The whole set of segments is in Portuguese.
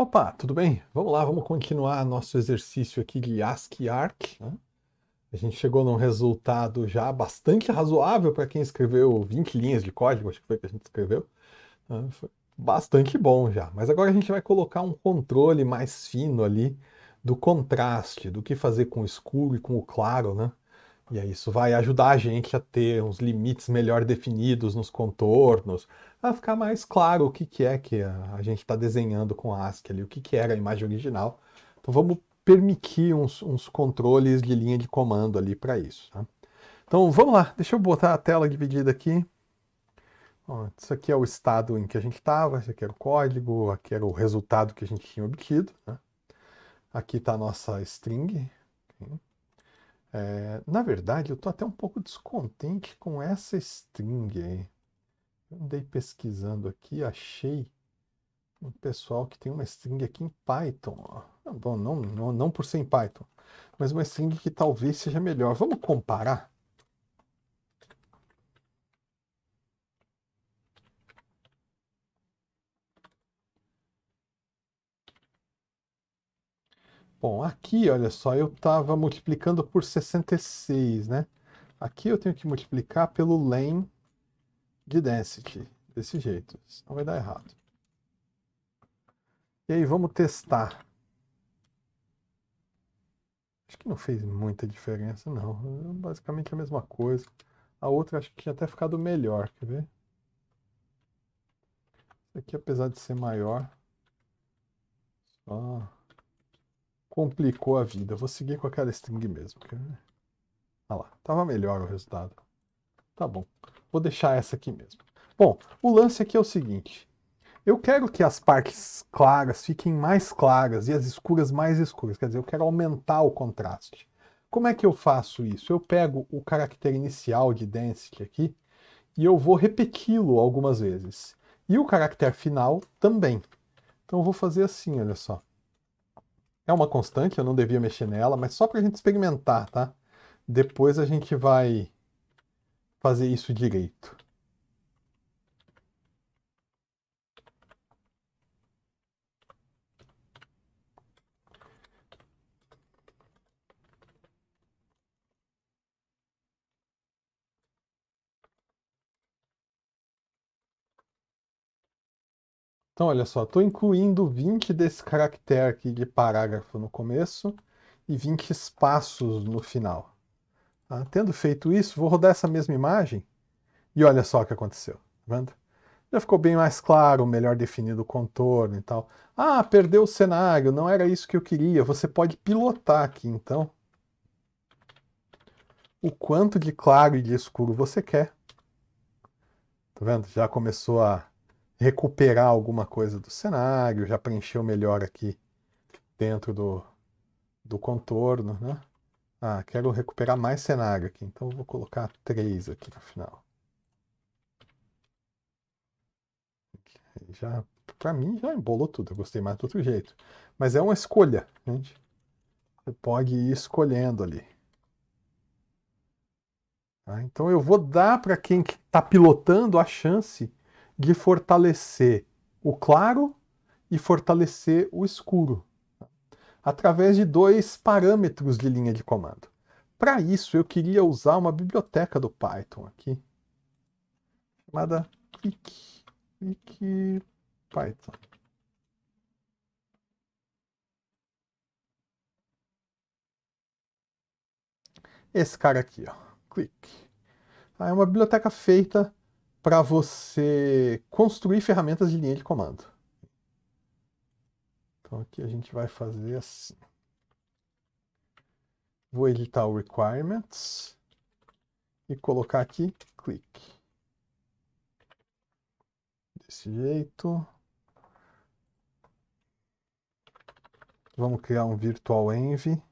Opa, tudo bem? Vamos lá, vamos continuar nosso exercício aqui de ASCII ARC. Né? A gente chegou num resultado já bastante razoável para quem escreveu 20 linhas de código, acho que foi que a gente escreveu. Né? Foi bastante bom já. Mas agora a gente vai colocar um controle mais fino ali do contraste, do que fazer com o escuro e com o claro, né? E aí isso vai ajudar a gente a ter uns limites melhor definidos nos contornos, a ficar mais claro o que, que é que a gente está desenhando com a ASCII ali, o que, que era a imagem original. Então vamos permitir uns, uns controles de linha de comando ali para isso. Tá? Então vamos lá, deixa eu botar a tela dividida aqui. isso aqui é o estado em que a gente estava, isso aqui era o código, aqui era o resultado que a gente tinha obtido. Né? Aqui está a nossa string. Okay. É, na verdade, eu estou até um pouco descontente com essa string aí. Eu andei pesquisando aqui, achei um pessoal que tem uma string aqui em Python. Ó. Bom, não, não, não por ser em Python, mas uma string que talvez seja melhor. Vamos comparar? Bom, aqui, olha só, eu estava multiplicando por 66, né? Aqui eu tenho que multiplicar pelo len de density, desse jeito, senão vai dar errado. E aí, vamos testar. Acho que não fez muita diferença, não. Basicamente a mesma coisa. A outra acho que tinha até ficado melhor, quer ver? Isso aqui, apesar de ser maior, só complicou a vida. Vou seguir com aquela string mesmo. Né? olha lá, tava melhor o resultado. Tá bom, vou deixar essa aqui mesmo. Bom, o lance aqui é o seguinte. Eu quero que as partes claras fiquem mais claras e as escuras mais escuras. Quer dizer, eu quero aumentar o contraste. Como é que eu faço isso? Eu pego o caractere inicial de density aqui e eu vou repeti-lo algumas vezes. E o caractere final também. Então eu vou fazer assim, olha só. É uma constante, eu não devia mexer nela, mas só para a gente experimentar, tá? Depois a gente vai fazer isso direito. Então, olha só, estou incluindo 20 desse caractere aqui de parágrafo no começo e 20 espaços no final. Tá? Tendo feito isso, vou rodar essa mesma imagem e olha só o que aconteceu. Tá vendo? Já ficou bem mais claro, melhor definido o contorno e tal. Ah, perdeu o cenário, não era isso que eu queria. Você pode pilotar aqui, então, o quanto de claro e de escuro você quer. Tá vendo? Já começou a recuperar alguma coisa do cenário, já preencheu melhor aqui dentro do, do contorno, né? Ah, quero recuperar mais cenário aqui, então vou colocar 3 aqui no final. Já, pra mim, já embolou tudo, eu gostei mais do outro jeito. Mas é uma escolha, gente. Você pode ir escolhendo ali. Tá? Então eu vou dar para quem está pilotando a chance de fortalecer o claro e fortalecer o escuro, através de dois parâmetros de linha de comando. Para isso, eu queria usar uma biblioteca do Python aqui, chamada Quick, Python. Esse cara aqui, ó, Quick. É uma biblioteca feita para você construir ferramentas de linha de comando. Então aqui a gente vai fazer assim. Vou editar o requirements e colocar aqui click. Desse jeito. Vamos criar um virtual env.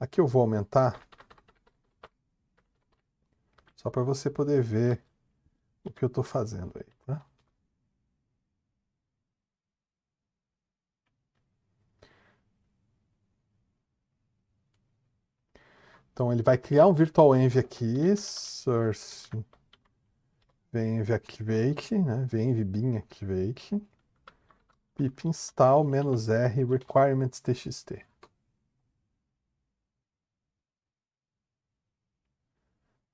Aqui eu vou aumentar só para você poder ver o que eu estou fazendo aí, tá? Então ele vai criar um virtual env aqui, source venv activate, né? venv bin activate, pip install "-r requirements.txt".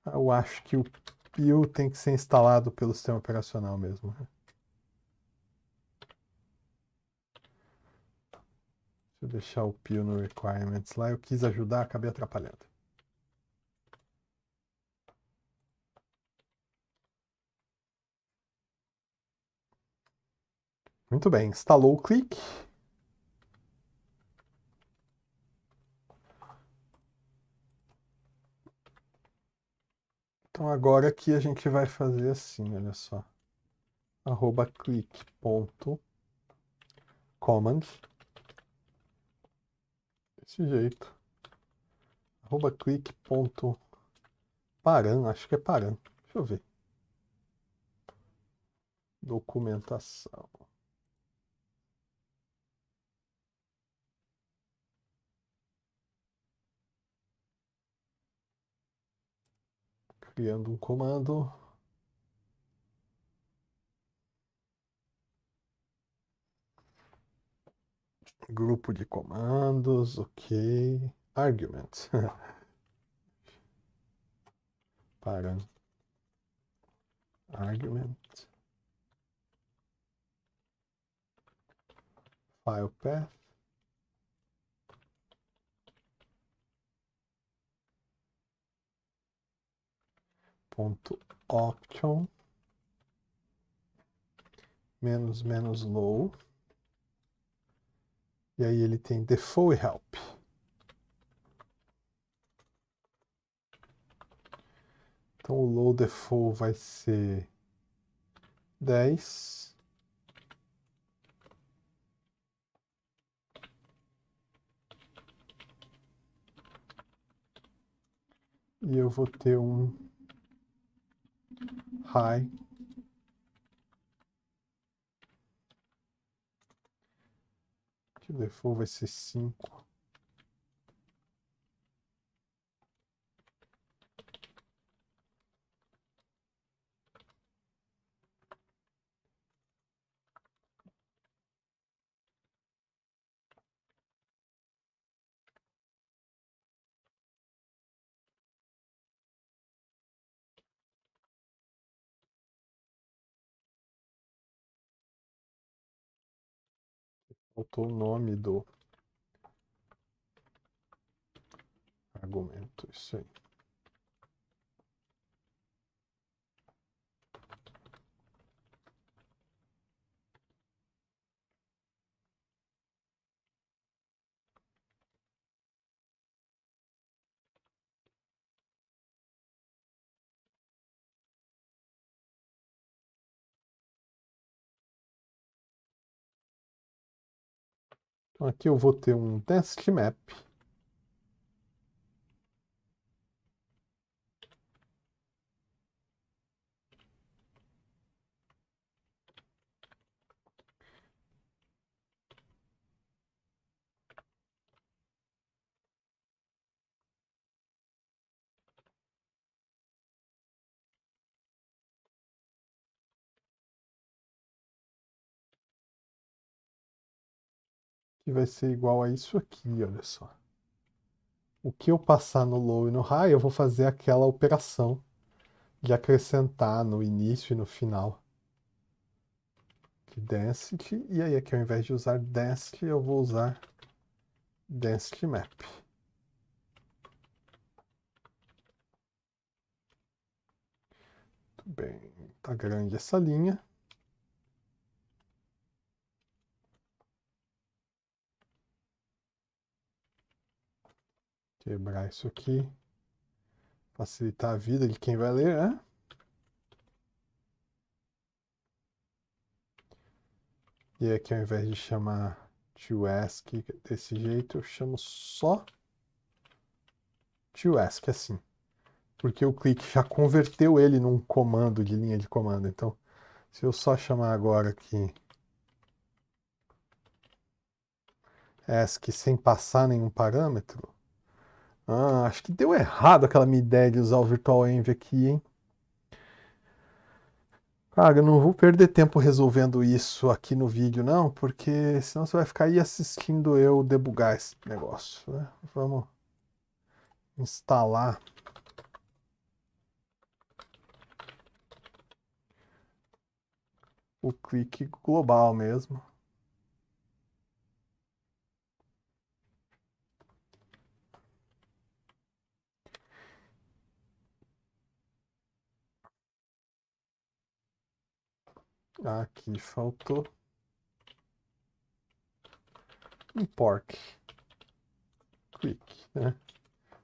Eu acho que o GPU tem que ser instalado pelo sistema operacional mesmo. Né? Deixa eu deixar o PIO no requirements lá. Eu quis ajudar, acabei atrapalhando. Muito bem, instalou o clique. Então agora aqui a gente vai fazer assim, olha só. Arroba click ponto command. Desse jeito. Arroba click ponto paran, acho que é paran. Deixa eu ver. Documentação. criando um comando. Grupo de comandos, ok. Arguments. Para. Argument. File path. option menos menos low e aí ele tem default help então o low default vai ser 10 e eu vou ter um high. Que o default vai ser é cinco Faltou o nome do argumento, isso aí. Aqui eu vou ter um test map. que vai ser igual a isso aqui, olha só. O que eu passar no low e no high, eu vou fazer aquela operação de acrescentar no início e no final de density. E aí aqui ao invés de usar density, eu vou usar density map. Muito bem, tá grande essa linha. Quebrar isso aqui. Facilitar a vida de quem vai ler, né? E aqui ao invés de chamar to ask desse jeito, eu chamo só to ask assim. Porque o clique já converteu ele num comando de linha de comando. Então, se eu só chamar agora aqui ask sem passar nenhum parâmetro, ah, acho que deu errado aquela minha ideia de usar o Virtual Envy aqui, hein? Cara, eu não vou perder tempo resolvendo isso aqui no vídeo, não, porque senão você vai ficar aí assistindo eu debugar esse negócio. Né? Vamos instalar. O clique global mesmo. Aqui faltou. Um pork. Quick, né?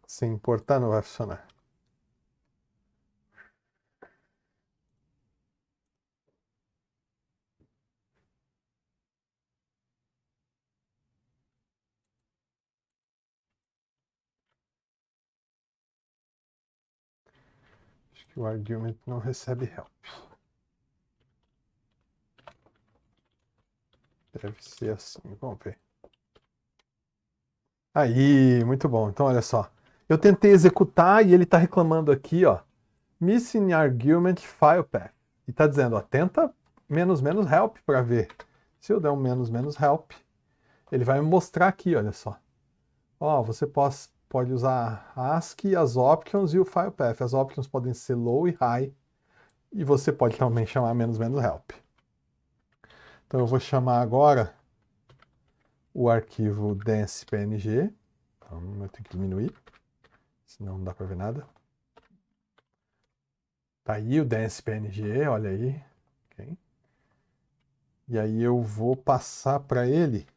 Sem importar não vai funcionar. Acho que o argument não recebe help. Deve ser assim. Vamos ver. Aí, muito bom. Então, olha só. Eu tentei executar e ele está reclamando aqui, ó. Missing argument file path. E está dizendo, ó, tenta menos menos help para ver. Se eu der um menos menos help, ele vai me mostrar aqui, olha só. Ó, você pode, pode usar ASCII, as options e o file path. As options podem ser low e high. E você pode também chamar menos menos help. Então eu vou chamar agora o arquivo dance.png. Então eu tenho que diminuir, senão não dá para ver nada. Tá aí o dance.png, olha aí. Okay. E aí eu vou passar para ele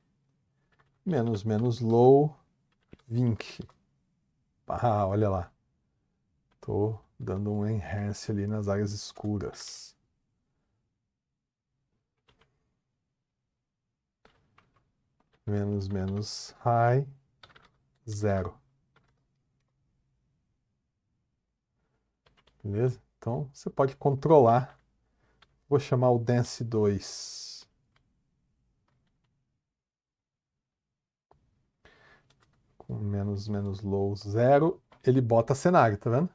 menos menos low vinc. Ah, olha lá. Tô dando um enhance ali nas áreas escuras. menos menos high, zero. Beleza? Então você pode controlar. Vou chamar o dance 2. Com menos menos low zero, ele bota cenário, tá vendo?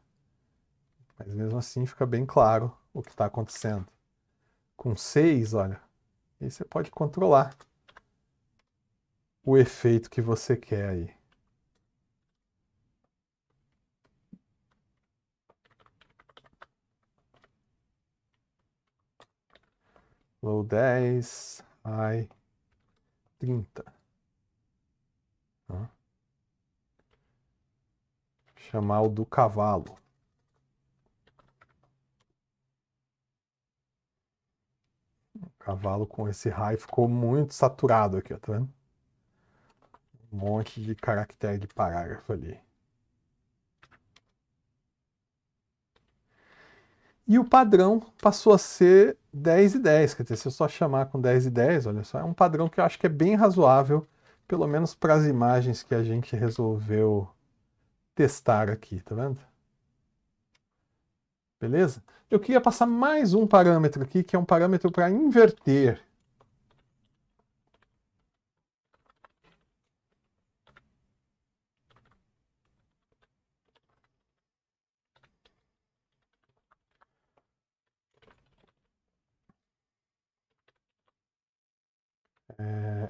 Mas mesmo assim fica bem claro o que está acontecendo. Com 6, olha, aí você pode controlar o efeito que você quer aí. Low 10, high 30. Tá? Chamar o do cavalo. cavalo com esse high ficou muito saturado aqui, ó, tá vendo? Um monte de caractere de parágrafo ali. E o padrão passou a ser 10 e 10. Quer dizer, se eu só chamar com 10 e 10, olha só, é um padrão que eu acho que é bem razoável, pelo menos para as imagens que a gente resolveu testar aqui, tá vendo? Beleza? Eu queria passar mais um parâmetro aqui, que é um parâmetro para inverter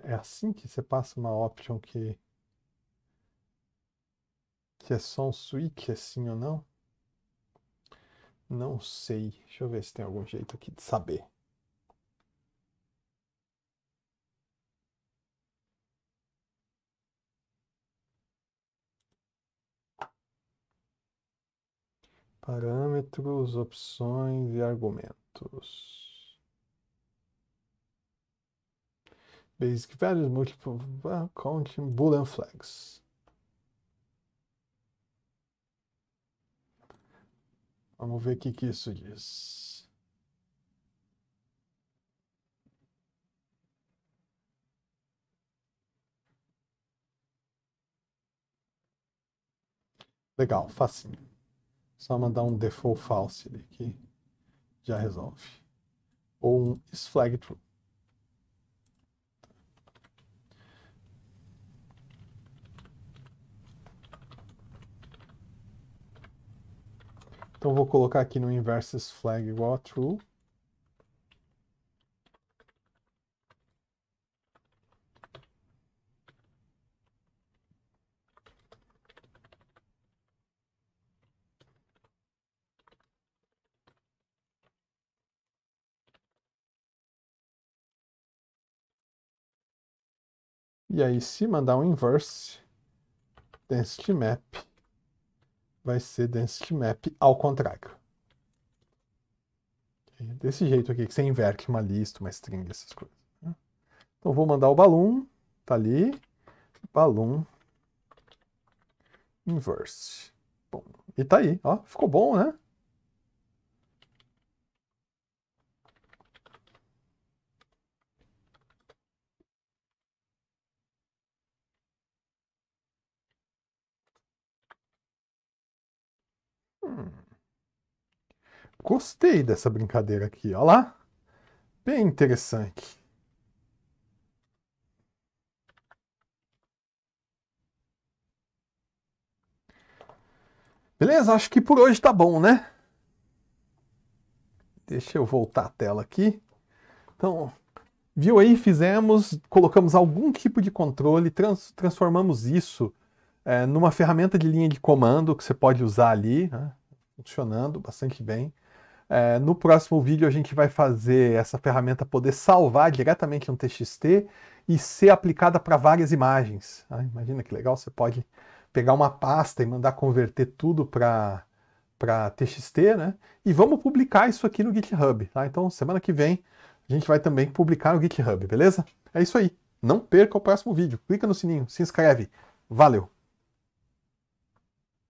é assim que você passa uma option que que é só um switch assim ou não? Não sei. Deixa eu ver se tem algum jeito aqui de saber. Parâmetros, opções e argumentos. Basic values, multiple ah, counting, boolean flags. Vamos ver o que, que isso diz. Legal, facinho. Só mandar um default false aqui, já resolve. Ou um is flag true. Então vou colocar aqui no inverses flag igual a true. E aí, se mandar um inverse density map, vai ser density map ao contrário. É desse jeito aqui, que você inverte uma lista, uma string, essas coisas. Né? Então vou mandar o balloon, tá ali, balloon inverse. Bom, e tá aí, ó, ficou bom, né? Gostei dessa brincadeira aqui, olha lá. Bem interessante. Beleza? Acho que por hoje tá bom, né? Deixa eu voltar a tela aqui. Então, viu aí? Fizemos, colocamos algum tipo de controle, trans transformamos isso é, numa ferramenta de linha de comando que você pode usar ali. Né? funcionando bastante bem. É, no próximo vídeo a gente vai fazer essa ferramenta poder salvar diretamente um TXT e ser aplicada para várias imagens. Ah, imagina que legal, você pode pegar uma pasta e mandar converter tudo para para TXT, né? E vamos publicar isso aqui no GitHub, tá? Então semana que vem a gente vai também publicar no GitHub, beleza? É isso aí. Não perca o próximo vídeo. Clica no sininho, se inscreve. Valeu.